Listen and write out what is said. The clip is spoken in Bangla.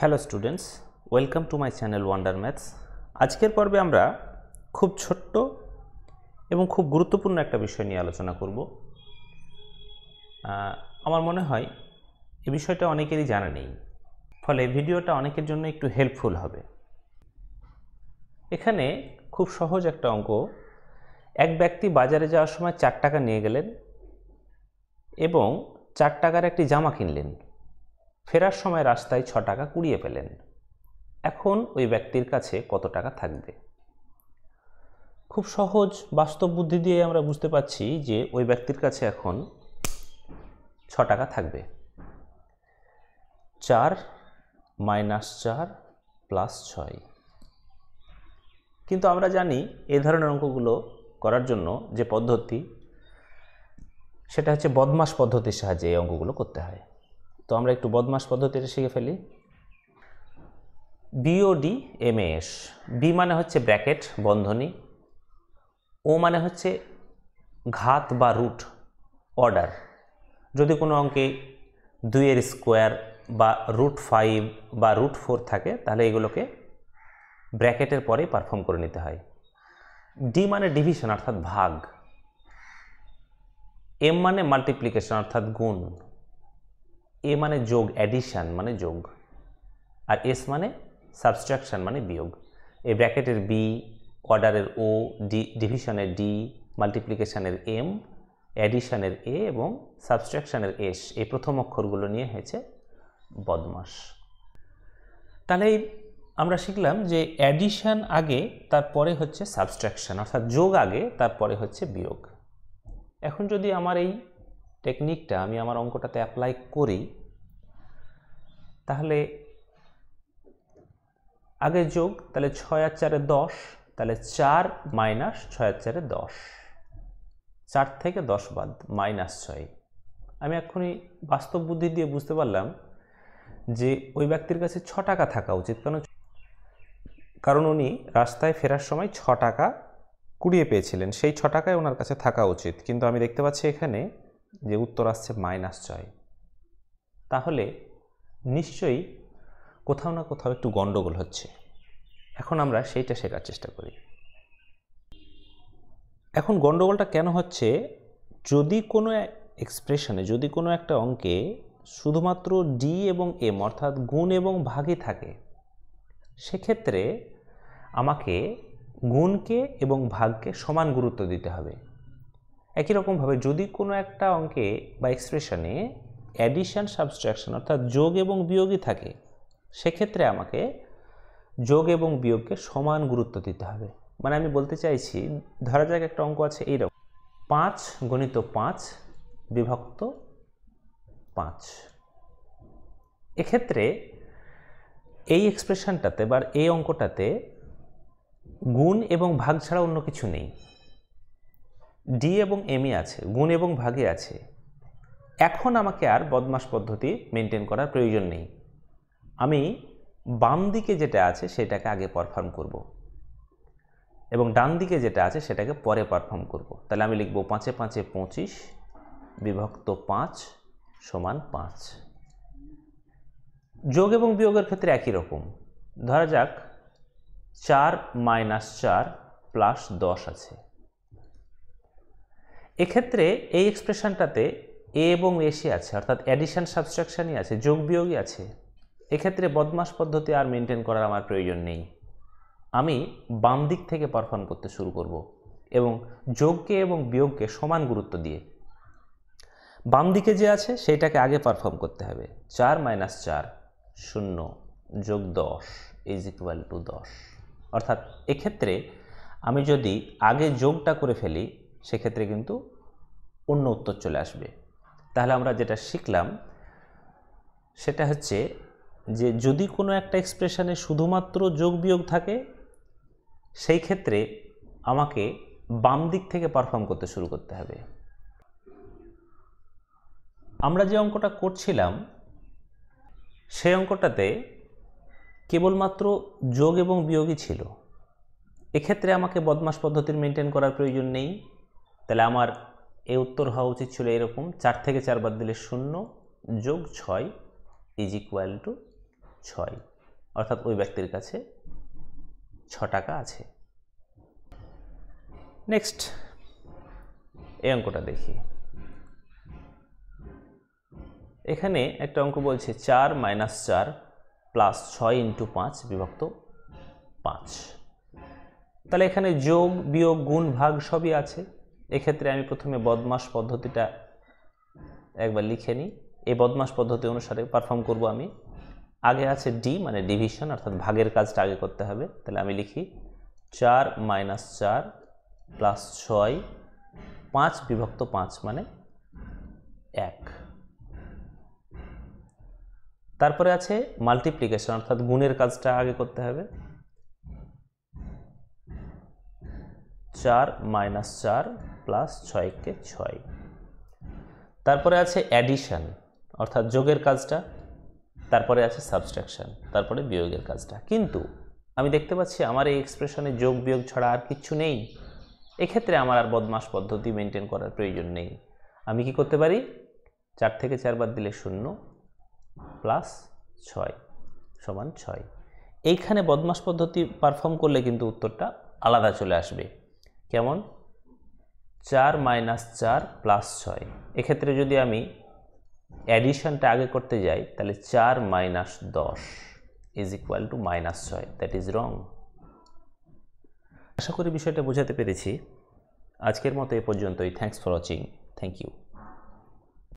Hello students welcome to my channel wonder maths আজকের পর্বে আমরা খুব ছোট্ট এবং খুব গুরুত্বপূর্ণ একটা বিষয় নিয়ে আলোচনা করব আমার মনে হয় এ বিষয়টা অনেকেরই জানা নেই ফলে ভিডিওটা অনেকের জন্য একটু হেল্পফুল হবে এখানে খুব সহজ একটা অঙ্ক এক ব্যক্তি বাজারে যাওয়ার সময় চার টাকা নিয়ে গেলেন এবং চার টাকার একটি জামা কিনলেন ফেরার সময় রাস্তায় ছ টাকা কুড়িয়ে পেলেন এখন ওই ব্যক্তির কাছে কত টাকা থাকবে খুব সহজ বাস্তব বুদ্ধি দিয়ে আমরা বুঝতে পারছি যে ওই ব্যক্তির কাছে এখন ছ টাকা থাকবে চার মাইনাস চার প্লাস ছয় কিন্তু আমরা জানি এ ধরনের অঙ্কগুলো করার জন্য যে পদ্ধতি সেটা হচ্ছে বদমাস পদ্ধতির সাহায্যে এই অঙ্কগুলো করতে হয় তো আমরা একটু বদমাস পদ্ধতিটা শিখে ফেলি বিওডি এম এস বি মানে হচ্ছে ব্র্যাকেট বন্ধনী ও মানে হচ্ছে ঘাত বা রুট অর্ডার যদি কোনো অঙ্কে দুইয়ের স্কোয়ার বা রুট ফাইভ বা রুট ফোর থাকে তাহলে এগুলোকে ব্র্যাকেটের পরে পারফর্ম করে নিতে হয় ডি মানে ডিভিশন অর্থাৎ ভাগ এম মানে মাল্টিপ্লিকেশন অর্থাৎ গুণ এ মানে যোগ অ্যাডিশান মানে যোগ আর এস মানে সাবস্ট্রাকশান মানে বিয়োগ এ ব্র্যাকেটের বি অর্ডারের ও ডি ডিভিশনের ডি মাল্টিপ্লিকেশানের এম অ্যাডিশানের এ এবং সাবস্ট্রাকশানের এস এই প্রথম অক্ষরগুলো নিয়ে হয়েছে বদমাস তাহলে আমরা শিখলাম যে অ্যাডিশান আগে তারপরে হচ্ছে সাবস্ট্রাকশান অর্থাৎ যোগ আগে তারপরে হচ্ছে বিয়োগ এখন যদি আমার এই টেকনিকটা আমি আমার অঙ্কটাতে অ্যাপ্লাই করি তাহলে আগে যোগ তাহলে ছয় আর চারে দশ তাহলে চার মাইনাস ছয় আর চারে দশ চার থেকে দশ বাদ মাইনাস ছয় আমি এক্ষুনি বাস্তব বুদ্ধি দিয়ে বুঝতে পারলাম যে ওই ব্যক্তির কাছে ছ টাকা থাকা উচিত কারণ কারণ উনি রাস্তায় ফেরার সময় ছ টাকা কুড়িয়ে পেয়েছিলেন সেই ছ টাকায় ওনার কাছে থাকা উচিত কিন্তু আমি দেখতে পাচ্ছি এখানে যে উত্তর আসছে মাইনাস ছয় তাহলে নিশ্চয়ই কোথাও না কোথাও একটু গণ্ডগোল হচ্ছে এখন আমরা সেইটা শেখার চেষ্টা করি এখন গণ্ডগোলটা কেন হচ্ছে যদি কোনো এক্সপ্রেশনে যদি কোনো একটা অঙ্কে শুধুমাত্র ডি এবং এম অর্থাৎ গুণ এবং ভাগই থাকে সেক্ষেত্রে আমাকে গুণকে এবং ভাগকে সমান গুরুত্ব দিতে হবে একই রকমভাবে যদি কোনো একটা অঙ্কে বা এক্সপ্রেশনে অ্যাডিশান সাবস্ট্রাকশন অর্থাৎ যোগ এবং বিয়োগই থাকে সেক্ষেত্রে আমাকে যোগ এবং বিয়োগকে সমান গুরুত্ব দিতে হবে মানে আমি বলতে চাইছি ধরা যাক একটা অঙ্ক আছে এইরকম পাঁচ গণিত পাঁচ বিভক্ত পাঁচ এক্ষেত্রে এই এক্সপ্রেশনটাতে বা এই অঙ্কটাতে গুণ এবং ভাগ ছাড়া অন্য কিছু নেই ডি এবং এমই আছে গুণ এবং ভাগে আছে এখন আমাকে আর বদমাস পদ্ধতি মেনটেন করার প্রয়োজন নেই আমি বাম দিকে যেটা আছে সেটাকে আগে পারফর্ম করব। এবং ডান দিকে যেটা আছে সেটাকে পরে পারফর্ম করব। তাহলে আমি লিখব পাঁচে পাঁচে পঁচিশ বিভক্ত পাঁচ সমান পাঁচ যোগ এবং বিয়োগের ক্ষেত্রে একই রকম ধরা যাক চার মাইনাস চার প্লাস দশ আছে এক্ষেত্রে এই এক্সপ্রেশনটাতে এ এবং এসি আছে অর্থাৎ অ্যাডিশন সাবস্ট্রাকশানই আছে যোগ বিয়োগই আছে এক্ষেত্রে বদমাস পদ্ধতি আর মেনটেন করার আমার প্রয়োজন নেই আমি বাম দিক থেকে পারফর্ম করতে শুরু করব এবং যোগকে এবং বিয়োগকে সমান গুরুত্ব দিয়ে বাম দিকে যে আছে সেটাকে আগে পারফর্ম করতে হবে চার মাইনাস চার শূন্য যোগ দশ ইজ ইকুয়াল টু দশ অর্থাৎ এক্ষেত্রে আমি যদি আগে যোগটা করে ফেলি সেক্ষেত্রে কিন্তু অন্য উত্তর চলে আসবে তাহলে আমরা যেটা শিখলাম সেটা হচ্ছে যে যদি কোনো একটা এক্সপ্রেশানে শুধুমাত্র যোগ বিয়োগ থাকে সেই ক্ষেত্রে আমাকে বাম দিক থেকে পারফর্ম করতে শুরু করতে হবে আমরা যে অঙ্কটা করছিলাম সেই অঙ্কটাতে কেবলমাত্র যোগ এবং বিয়োগই ছিল এক্ষেত্রে আমাকে বদমাস পদ্ধতির মেনটেন করার প্রয়োজন নেই তাহলে আমার এ উত্তর হওয়া উচিত ছিল এরকম চার থেকে চার বাদ দিলে শূন্য যোগ ছয় ইজ ইকুয়াল টু ছয় অর্থাৎ ওই ব্যক্তির কাছে ছ টাকা আছে নেক্সট এই অঙ্কটা দেখি এখানে একটা অঙ্ক বলছে চার মাইনাস চার প্লাস ছয় ইন্টু পাঁচ বিভক্ত পাঁচ তাহলে এখানে যোগ বিয়োগ গুণ ভাগ সবই আছে এক্ষেত্রে আমি প্রথমে বদমাস পদ্ধতিটা একবার লিখে নিই এই বদমাস পদ্ধতি অনুসারে পারফর্ম করব আমি আগে আছে ডি মানে ডিভিশন অর্থাৎ ভাগের কাজটা আগে করতে হবে তাহলে আমি লিখি চার মাইনাস চার প্লাস ছয় পাঁচ বিভক্ত পাঁচ মানে এক তারপরে আছে মাল্টিপ্লিকেশন অর্থাৎ গুণের কাজটা আগে করতে হবে চার মাইনাস চার প্লাস ছয়কে ছয় তারপরে আছে অ্যাডিশান অর্থাৎ যোগের কাজটা তারপরে আছে সাবস্ট্রাকশান তারপরে বিয়োগের কাজটা কিন্তু আমি দেখতে পাচ্ছি আমার এই এক্সপ্রেশনে যোগ বিয়োগ ছাড়া আর কিছু নেই এক্ষেত্রে আমার আর বদমাস পদ্ধতি মেনটেন করার প্রয়োজন নেই আমি কি করতে পারি চার থেকে চারবার দিলে শূন্য প্লাস ছয় সমান ছয় এইখানে বদমাস পদ্ধতি পারফর্ম করলে কিন্তু উত্তরটা আলাদা চলে আসবে কেমন চার মাইনাস চার প্লাস ছয় এক্ষেত্রে যদি আমি অ্যাডিশানটা আগে করতে যাই তাহলে চার মাইনাস দশ ইজ ইকুয়াল টু মাইনাস ছয় দ্যাট ইজ রং আশা করি বিষয়টা বোঝাতে পেরেছি আজকের মতো এ পর্যন্তই thanks for watching thank you